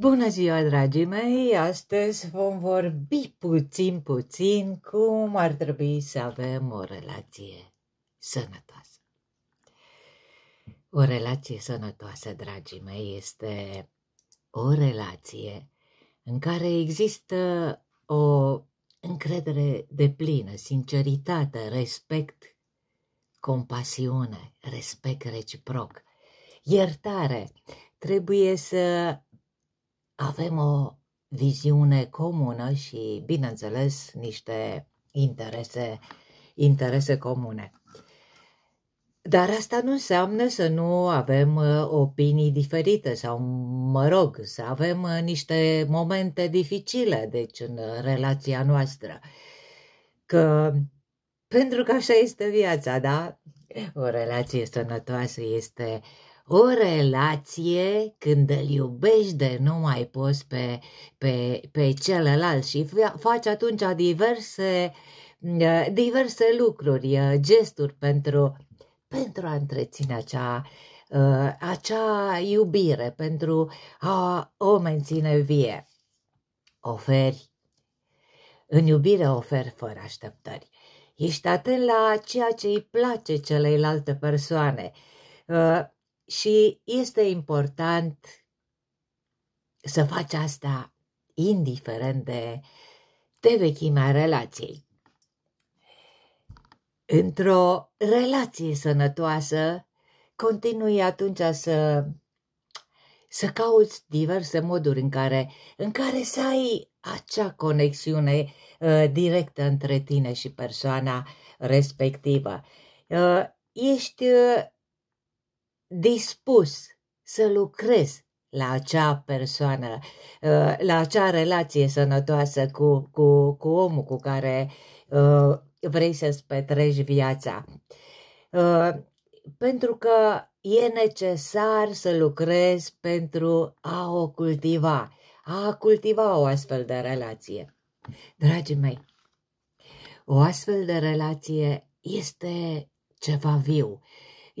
Bună ziua, dragii mei! Astăzi vom vorbi puțin, puțin cum ar trebui să avem o relație sănătoasă. O relație sănătoasă, dragii mei, este o relație în care există o încredere de plină, sinceritate, respect, compasiune, respect reciproc, iertare. Trebuie să avem o viziune comună și, bineînțeles, niște interese, interese comune. Dar asta nu înseamnă să nu avem uh, opinii diferite sau, mă rog, să avem uh, niște momente dificile, deci, în uh, relația noastră. Că, pentru că așa este viața, da? O relație sănătoasă este uh, o relație când îl iubești de nu mai poți pe, pe, pe celălalt și faci atunci diverse, mm, uh, diverse lucruri, uh, gesturi pentru, pentru a întreține acea, uh, acea iubire, pentru a o menține vie. Oferi. În iubire oferi fără așteptări. Ești atent la ceea ce îi place celeilalte persoane și este important să faci asta indiferent de, de vechimea relației. Într-o relație sănătoasă, continui atunci să, să cauți diverse moduri în care, în care să ai acea conexiune uh, directă între tine și persoana respectivă. Uh, ești uh, dispus să lucrez la acea persoană, uh, la acea relație sănătoasă cu, cu, cu omul cu care uh, vrei să-ți petreci viața. Uh, pentru că e necesar să lucrezi pentru a o cultiva, a cultiva o astfel de relație. Dragii mei, o astfel de relație este ceva viu, uh,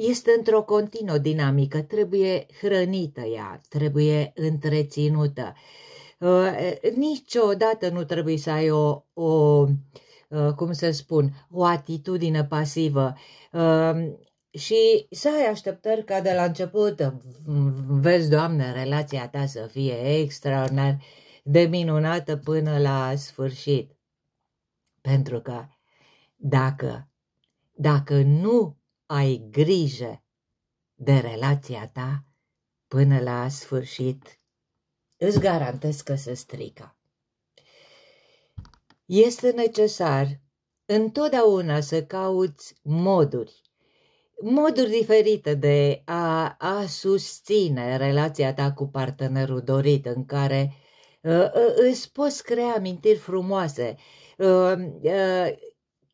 este într-o continuă dinamică, trebuie hrănită ea, trebuie întreținută. Ă, niciodată nu trebuie să ai o, o ă, cum să spun, o atitudine pasivă ă, și să ai așteptări ca de la început, vezi, Doamne, relația ta să fie extraordinar de minunată până la sfârșit. Pentru că dacă, dacă nu ai grijă de relația ta până la sfârșit, îți garantez că se strică. Este necesar întotdeauna să cauți moduri, moduri diferite de a, a susține relația ta cu partenerul dorit în care uh, uh îți poți crea amintiri frumoase, uh, uh,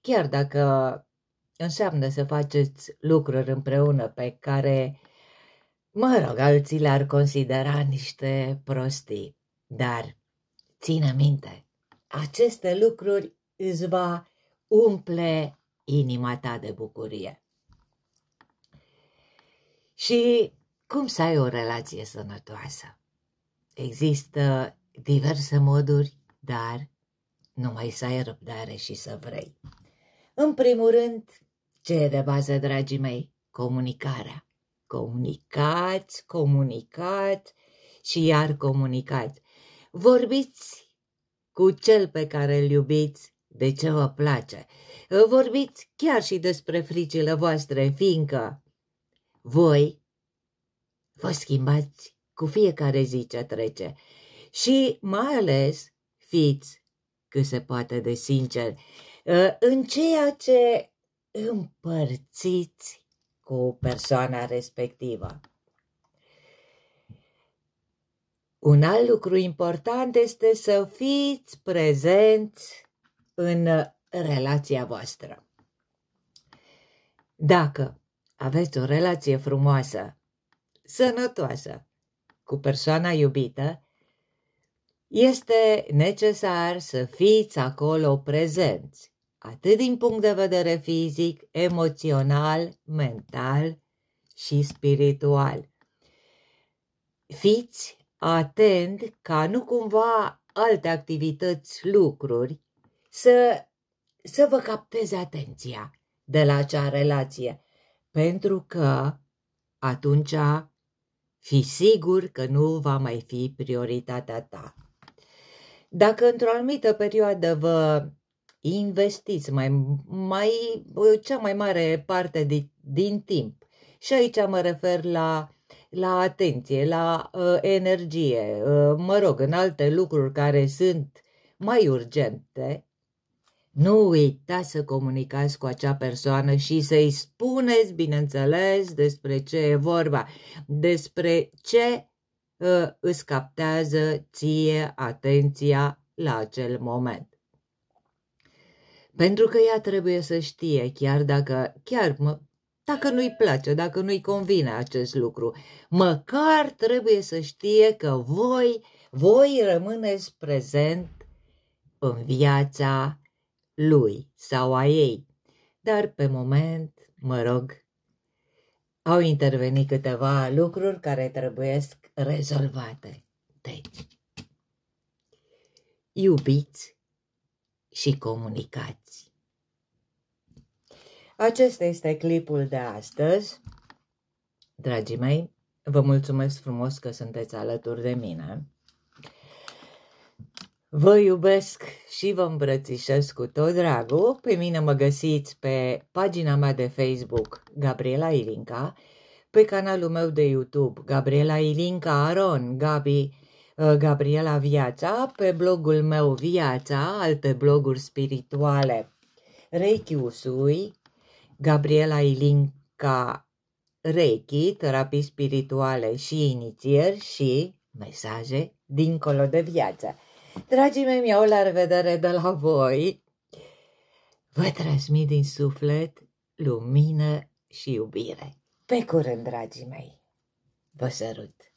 chiar dacă înseamnă să faceți lucruri împreună pe care, mă rog, alții le-ar considera niște prostii. Dar ține minte, aceste lucruri îți va umple inima ta de bucurie. Și cum să ai o relație sănătoasă? Există diverse moduri, dar numai să ai răbdare și să vrei. În primul rând, ce e de bază, dragii mei? Comunicarea. Comunicați, comunicați și iar comunicați. Vorbiți cu cel pe care îl iubiți de ce vă place. Vorbiți chiar și despre fricile voastre, fiindcă voi vă schimbați cu fiecare zi ce trece și mai ales fiți cât se poate de sincer. în ceea ce împărțiți cu persoana respectivă. Un alt lucru important este să fiți prezenți în relația voastră. Dacă aveți o relație frumoasă, sănătoasă, cu persoana iubită, este necesar să fiți acolo prezenți atât din punct de vedere fizic, emoțional, mental și spiritual. Fiți atent ca nu cumva alte activități, lucruri, să, să vă capteze atenția de la acea relație, pentru că atunci fi sigur că nu va mai fi prioritatea ta. Dacă într-o anumită perioadă vă Investiți mai, mai, cea mai mare parte de, din timp. Și aici mă refer la, la atenție, la uh, energie, uh, mă rog, în alte lucruri care sunt mai urgente. Nu uitați să comunicați cu acea persoană și să-i spuneți, bineînțeles, despre ce e vorba, despre ce uh, îți captează ție atenția la acel moment. Pentru că ea trebuie să știe, chiar dacă, chiar mă, dacă nu-i place, dacă nu-i convine acest lucru, măcar trebuie să știe că voi, voi rămâneți prezent în viața lui sau a ei. Dar pe moment, mă rog, au intervenit câteva lucruri care trebuie rezolvate. Deci, iubiți și comunicați. Acesta este clipul de astăzi. Dragii mei, vă mulțumesc frumos că sunteți alături de mine. Vă iubesc și vă îmbrățișez cu tot dragul. Pe mine mă găsiți pe pagina mea de Facebook, Gabriela Ilinca, pe canalul meu de YouTube, Gabriela Ilinca Aron, Gabi Uh, Gabriela Viața pe blogul meu Viața, alte bloguri spirituale Reiki Usui, Gabriela Ilinca Reiki, terapii spirituale și inițieri și mesaje dincolo de viață. Dragii mei, mi-au la revedere de la voi. Vă transmit din suflet lumină și iubire. Pe curând, dragii mei. Vă sărut!